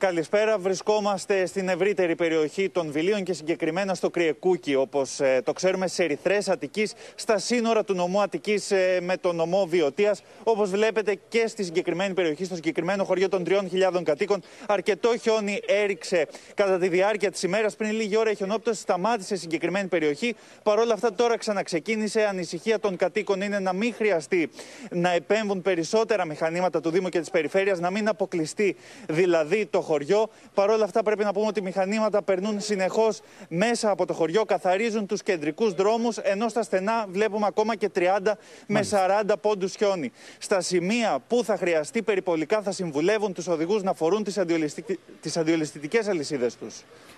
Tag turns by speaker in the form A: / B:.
A: Καλησπέρα. Βρισκόμαστε στην ευρύτερη περιοχή των Βιλίων και συγκεκριμένα στο Κριεκούκι, όπως ε, το ξέρουμε, σε ερυθρές Αττικής, στα σύνορα του νομού Αττικής ε, με το νομό Βιωτίας. Όπως βλέπετε και στη συγκεκριμένη περιοχή, στο συγκεκριμένο χωριό των 3.000 κατοίκων, αρκετό χιόνι έριξε κατά τη διάρκεια της ημέρας. Πριν λίγη ώρα η χιονόπτωση σταμάτησε σε συγκεκριμένη περιοχή. Παρ' όλα αυτά, τώρα ξαναξεκίνησε. Ανησυχία των κατοίκων είναι να μην χρειαστεί να επέμβουν περισσότερα μηχανήματα του Δήμου και της Περιφέρειας, να μην αποκλειστεί δηλαδή το χωριό. Παρ' όλα αυτά πρέπει να πούμε ότι μηχανήματα περνούν συνεχώς μέσα από το χωριό, καθαρίζουν τους κεντρικούς δρόμους, ενώ στα στενά βλέπουμε ακόμα και 30 με 40 πόντους χιόνι. Στα σημεία που θα χρειαστεί περιπολικά θα συμβουλεύουν τους οδηγούς να φορούν τις αντιολιστικές αλυσίδες τους.